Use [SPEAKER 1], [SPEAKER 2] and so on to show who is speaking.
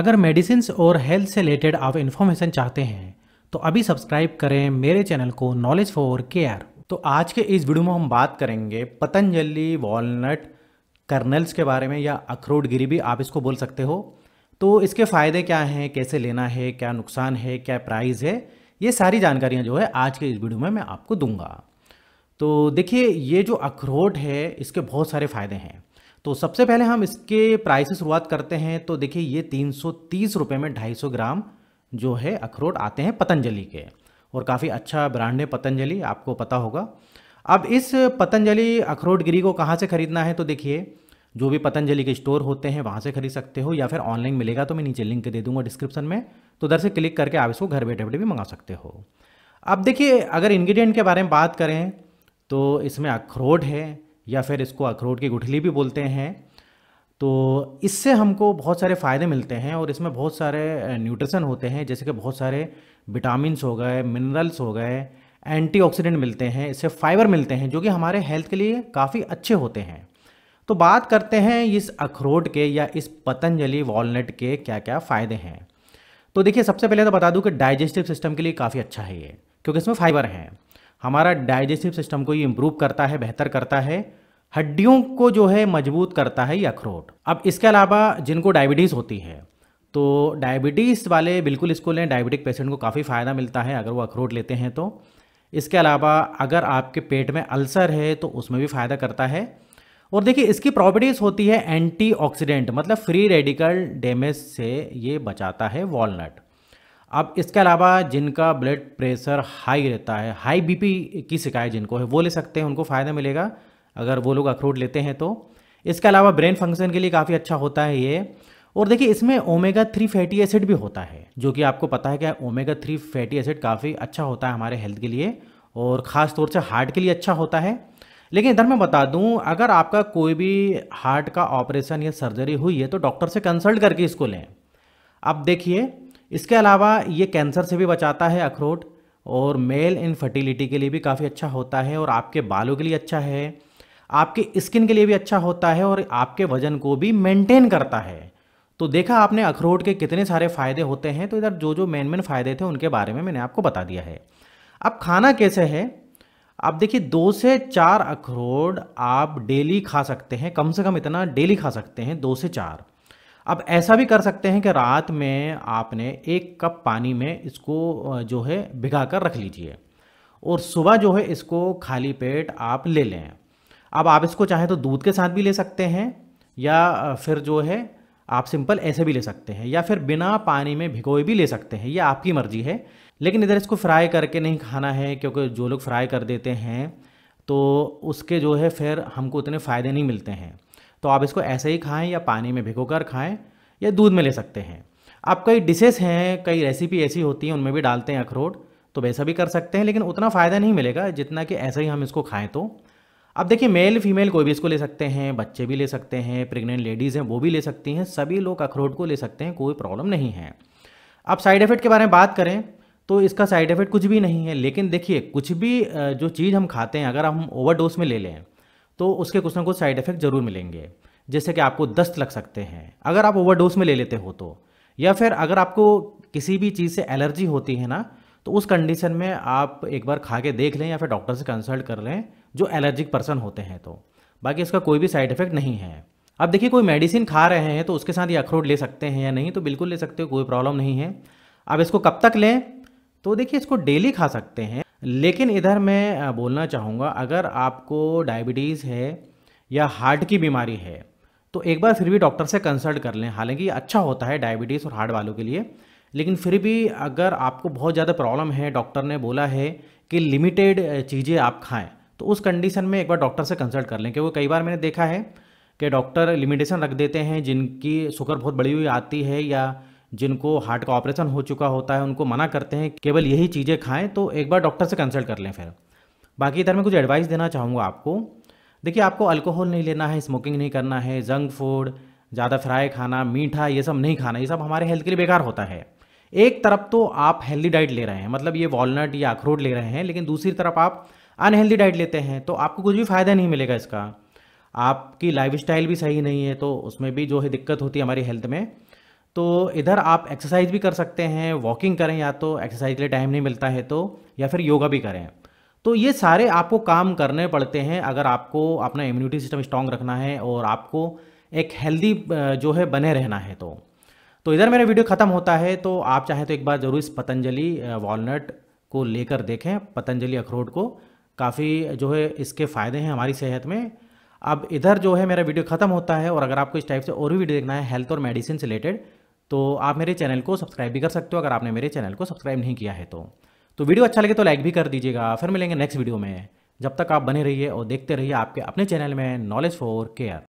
[SPEAKER 1] अगर मेडिसिन और हेल्थ से रिलेटेड आप इन्फॉर्मेशन चाहते हैं तो अभी सब्सक्राइब करें मेरे चैनल को नॉलेज फॉर केयर तो आज के इस वीडियो में हम बात करेंगे पतंजलि वॉलनट कर्नल्स के बारे में या अखरोट गिरी भी आप इसको बोल सकते हो तो इसके फ़ायदे क्या हैं कैसे लेना है क्या नुकसान है क्या प्राइस है ये सारी जानकारियाँ जो है आज के इस वीडियो में मैं आपको दूंगा तो देखिए ये जो अखरोट है इसके बहुत सारे फ़ायदे हैं तो सबसे पहले हम इसके प्राइस से शुरुआत करते हैं तो देखिए ये तीन सौ में ढाई ग्राम जो है अखरोट आते हैं पतंजलि के और काफ़ी अच्छा ब्रांड है पतंजलि आपको पता होगा अब इस पतंजलि अखरोट गिरी को कहाँ से ख़रीदना है तो देखिए जो भी पतंजलि के स्टोर होते हैं वहाँ से खरीद सकते हो या फिर ऑनलाइन मिलेगा तो मैं नीचे लिंक दे दूंगा डिस्क्रिप्शन में तो उधर से क्लिक करके आप इसको घर बैठे बैठे भी मंगा सकते हो अब देखिए अगर इन्ग्रीडियंट के बारे में बात करें तो इसमें अखरोट है या फिर इसको अखरोट की गुठली भी बोलते हैं तो इससे हमको बहुत सारे फ़ायदे मिलते हैं और इसमें बहुत सारे न्यूट्रिशन होते हैं जैसे कि बहुत सारे विटामिनस हो गए मिनरल्स हो गए एंटीऑक्सीडेंट मिलते हैं इससे फाइबर मिलते हैं जो कि हमारे हेल्थ के लिए काफ़ी अच्छे होते हैं तो बात करते हैं इस अखरोट के या इस पतंजलि वॉलनट के क्या क्या फ़ायदे हैं तो देखिए सबसे पहले तो बता दूं कि डाइजेस्टिव सिस्टम के लिए काफ़ी अच्छा है ये क्योंकि इसमें फाइबर हैं हमारा डाइजेस्टिव सिस्टम को ये इम्प्रूव करता है बेहतर करता है हड्डियों को जो है मजबूत करता है ये अखरोट अब इसके अलावा जिनको डायबिटीज़ होती है तो डायबिटीज़ वाले बिल्कुल इसको लें डायबिटिक पेशेंट को काफ़ी फ़ायदा मिलता है अगर वो अखरोट लेते हैं तो इसके अलावा अगर आपके पेट में अल्सर है तो उसमें भी फ़ायदा करता है और देखिए इसकी प्रॉपर्टीज़ होती है एंटीऑक्सीडेंट मतलब फ्री रेडिकल डैमेज से ये बचाता है वॉलनट अब इसके अलावा जिनका ब्लड प्रेशर हाई रहता है हाई बीपी की शिकायत जिनको है वो ले सकते हैं उनको फ़ायदा मिलेगा अगर वो लोग अखरोट लेते हैं तो इसके अलावा ब्रेन फंक्शन के लिए काफ़ी अच्छा होता है ये और देखिए इसमें ओमेगा थ्री फैटी एसिड भी होता है जो कि आपको पता है क्या ओमेगा थ्री फैटी एसिड काफ़ी अच्छा होता है हमारे हेल्थ के लिए और ख़ास तौर से हार्ट के लिए अच्छा होता है लेकिन इधर मैं बता दूं अगर आपका कोई भी हार्ट का ऑपरेशन या सर्जरी हुई है तो डॉक्टर से कंसल्ट करके इसको लें अब देखिए इसके अलावा ये कैंसर से भी बचाता है अखरोट और मेल इनफर्टिलिटी के लिए भी काफ़ी अच्छा होता है और आपके बालों के लिए अच्छा है आपके स्किन के लिए भी अच्छा होता है और आपके वजन को भी मेंटेन करता है तो देखा आपने अखरोट के कितने सारे फ़ायदे होते हैं तो इधर जो जो मेन मेन फ़ायदे थे उनके बारे में मैंने आपको बता दिया है अब खाना कैसे है आप देखिए दो से चार अखरोट आप डेली खा सकते हैं कम से कम इतना डेली खा सकते हैं दो से चार अब ऐसा भी कर सकते हैं कि रात में आपने एक कप पानी में इसको जो है भिगा कर रख लीजिए और सुबह जो है इसको खाली पेट आप ले लें अब आप इसको चाहें तो दूध के साथ भी ले सकते हैं या फिर जो है आप सिंपल ऐसे भी ले सकते हैं या फिर बिना पानी में भिगोए भी ले सकते हैं ये आपकी मर्जी है लेकिन इधर इसको फ्राई करके नहीं खाना है क्योंकि जो लोग फ्राई कर देते हैं तो उसके जो है फिर हमको उतने फ़ायदे नहीं मिलते हैं तो आप इसको ऐसे ही खाएं या पानी में भिगो कर खाएँ या दूध में ले सकते हैं आप कई डिशेस हैं कई रेसिपी ऐसी होती हैं उनमें भी डालते हैं अखरोट तो वैसा भी कर सकते हैं लेकिन उतना फ़ायदा नहीं मिलेगा जितना कि ऐसे ही हम इसको खाएँ तो अब देखिए मेल फीमेल कोई भी इसको ले सकते हैं बच्चे भी ले सकते हैं प्रेग्नेंट लेडीज़ हैं वो भी ले सकती हैं सभी लोग अखरोट को ले सकते हैं कोई प्रॉब्लम नहीं है अब साइड इफ़ेक्ट के बारे में बात करें तो इसका साइड इफ़ेक्ट कुछ भी नहीं है लेकिन देखिए कुछ भी जो चीज़ हम खाते हैं अगर हम डोज में ले लें तो उसके कुछ ना कुछ साइड इफेक्ट ज़रूर मिलेंगे जैसे कि आपको दस्त लग सकते हैं अगर आप ओवरडोज में ले लेते हो तो या फिर अगर आपको किसी भी चीज़ से एलर्जी होती है ना तो उस कंडीशन में आप एक बार खा के देख लें या फिर डॉक्टर से कंसल्ट कर लें जो एलर्जिक पर्सन होते हैं तो बाकी इसका कोई भी साइड इफेक्ट नहीं है अब देखिए कोई मेडिसिन खा रहे हैं तो उसके साथ ये अखरोट ले सकते हैं या नहीं तो बिल्कुल ले सकते हो कोई प्रॉब्लम नहीं है अब इसको कब तक लें तो देखिए इसको डेली खा सकते हैं लेकिन इधर मैं बोलना चाहूँगा अगर आपको डायबिटीज़ है या हार्ट की बीमारी है तो एक बार फिर भी डॉक्टर से कंसल्ट कर लें हालांकि अच्छा होता है डायबिटीज़ और हार्ट वालों के लिए लेकिन फिर भी अगर आपको बहुत ज़्यादा प्रॉब्लम है डॉक्टर ने बोला है कि लिमिटेड चीज़ें आप खाएं तो उस कंडीशन में एक बार डॉक्टर से कंसल्ट कर लें क्योंकि कई बार मैंने देखा है कि डॉक्टर लिमिटेशन रख देते हैं जिनकी शुगर बहुत बड़ी हुई आती है या जिनको हार्ट का ऑपरेशन हो चुका होता है उनको मना करते हैं केवल यही चीज़ें खाएं तो एक बार डॉक्टर से कंसल्ट कर लें फिर बाकी इधर मैं कुछ एडवाइस देना चाहूँगा आपको देखिए आपको अल्कोहल नहीं लेना है स्मोकिंग नहीं करना है जंक फूड ज़्यादा फ्राई खाना मीठा ये सब नहीं खाना ये सब हमारे हेल्थ के लिए बेकार होता है एक तरफ तो आप हेल्दी डाइट ले रहे हैं मतलब ये वॉलनट या अखरोट ले रहे हैं लेकिन दूसरी तरफ आप अनहेल्दी डाइट लेते हैं तो आपको कुछ भी फ़ायदा नहीं मिलेगा इसका आपकी लाइफ भी सही नहीं है तो उसमें भी जो है दिक्कत होती है हमारी हेल्थ में तो इधर आप एक्सरसाइज भी कर सकते हैं वॉकिंग करें या तो एक्सरसाइज के लिए टाइम नहीं मिलता है तो या फिर योगा भी करें तो ये सारे आपको काम करने पड़ते हैं अगर आपको अपना इम्यूनिटी सिस्टम स्ट्रांग रखना है और आपको एक हेल्दी जो है बने रहना है तो तो इधर मेरा वीडियो ख़त्म होता है तो आप चाहें तो एक बार ज़रूर इस पतंजलि वॉलनट को लेकर देखें पतंजलि अखरोट को काफ़ी जो है इसके फ़ायदे हैं हमारी सेहत में अब इधर जो है मेरा वीडियो ख़त्म होता है और अगर आपको इस टाइप से और भी वीडियो देखना है हेल्थ और मेडिसिन से रिलेटेड तो आप मेरे चैनल को सब्सक्राइब भी कर सकते हो अगर आपने मेरे चैनल को सब्सक्राइब नहीं किया है तो तो वीडियो अच्छा लगे तो लाइक भी कर दीजिएगा फिर मिलेंगे नेक्स्ट वीडियो में जब तक आप बने रहिए और देखते रहिए आपके अपने चैनल में नॉलेज फॉर केयर